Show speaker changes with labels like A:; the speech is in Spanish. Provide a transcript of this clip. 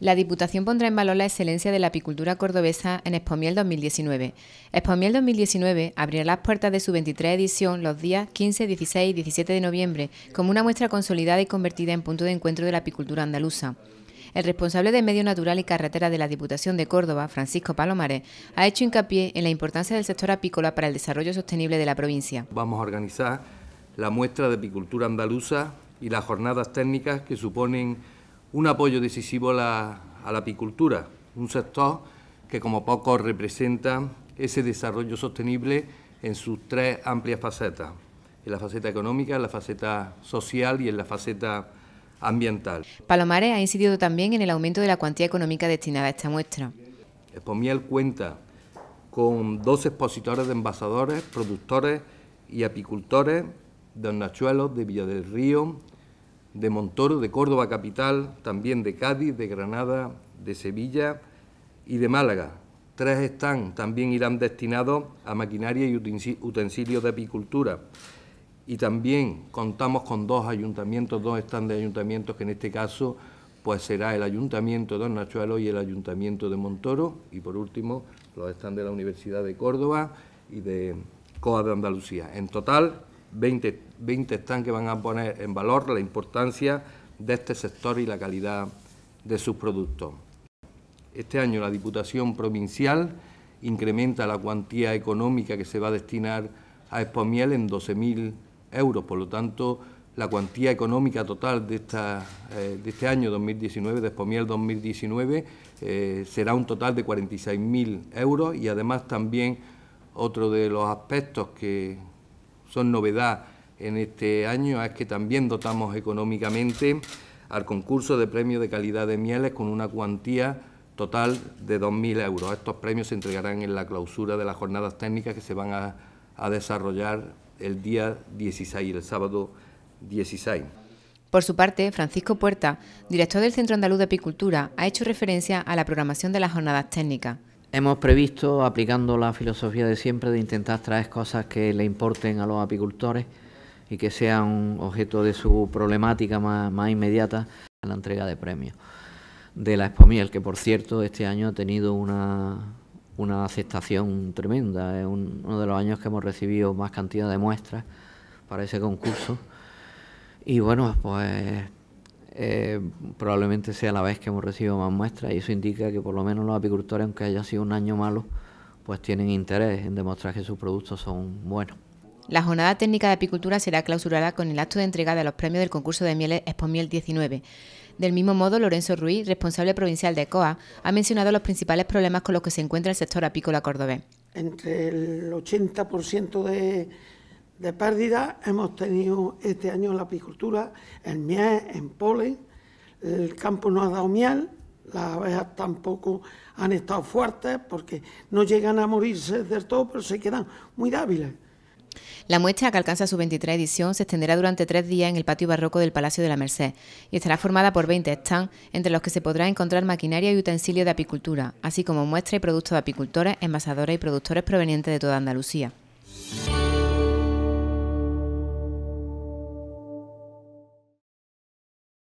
A: La Diputación pondrá en valor la excelencia de la apicultura cordobesa en Expomiel 2019. Expomiel 2019 abrirá las puertas de su 23 edición los días 15, 16 y 17 de noviembre como una muestra consolidada y convertida en punto de encuentro de la apicultura andaluza. El responsable de Medio Natural y Carretera de la Diputación de Córdoba, Francisco Palomares, ha hecho hincapié en la importancia del sector apícola para el desarrollo sostenible de la provincia.
B: Vamos a organizar la muestra de apicultura andaluza y las jornadas técnicas que suponen un apoyo decisivo a la, apicultura, un sector que como poco representa ese desarrollo sostenible en sus tres amplias facetas, en la faceta económica, en la faceta social y en la faceta ambiental.
A: Palomares ha incidido también en el aumento de la cuantía económica destinada a esta muestra.
B: Expomiel cuenta con dos expositores de envasadores, productores y apicultores de Nachuelos, de Villa del Río, de Montoro, de Córdoba Capital, también de Cádiz, de Granada, de Sevilla y de Málaga. Tres están, también irán destinados a maquinaria y utensilios de apicultura. Y también contamos con dos ayuntamientos, dos están de ayuntamientos, que en este caso pues será el Ayuntamiento de Nachuelo y el Ayuntamiento de Montoro. Y por último, los están de la Universidad de Córdoba y de COA de Andalucía. En total, 20, 20 que van a poner en valor la importancia de este sector y la calidad de sus productos. Este año la Diputación Provincial incrementa la cuantía económica que se va a destinar a Expomiel en 12.000 euros, por lo tanto la cuantía económica total de, esta, eh, de este año 2019, de Expomiel 2019, eh, será un total de 46.000 euros y además también otro de los aspectos que, son novedad en este año es que también dotamos económicamente al concurso de premios de calidad de mieles con una cuantía total de 2.000 euros. Estos premios se entregarán en la clausura de las jornadas técnicas que se van a, a desarrollar el día 16, el sábado 16.
A: Por su parte, Francisco Puerta, director del Centro Andaluz de Apicultura, ha hecho referencia a la programación de las jornadas técnicas.
C: Hemos previsto, aplicando la filosofía de siempre, de intentar traer cosas que le importen a los apicultores y que sean objeto de su problemática más, inmediata en la entrega de premios de la Expomiel, que por cierto este año ha tenido una, aceptación tremenda. Es uno de los años que hemos recibido más cantidad de muestras para ese concurso. Y bueno, pues eh, probablemente sea la vez que hemos recibido más muestras y eso indica que por lo menos los apicultores, aunque haya sido un año malo, pues tienen interés en demostrar que sus productos son buenos.
A: La jornada técnica de apicultura será clausurada con el acto de entrega de los premios del concurso de mieles Expomiel 19. Del mismo modo, Lorenzo Ruiz, responsable provincial de COA, ha mencionado los principales problemas con los que se encuentra el sector apícola cordobés.
B: Entre el 80% de de pérdida hemos tenido este año en la apicultura, en miel, en polen, el campo no ha dado miel, las abejas tampoco han estado fuertes porque no llegan a morirse del todo, pero se quedan muy débiles.
A: La muestra, que alcanza su 23 edición, se extenderá durante tres días en el patio barroco del Palacio de la Merced y estará formada por 20 stands, entre los que se podrá encontrar maquinaria y utensilios de apicultura, así como muestra y productos de apicultores, envasadores y productores provenientes de toda Andalucía.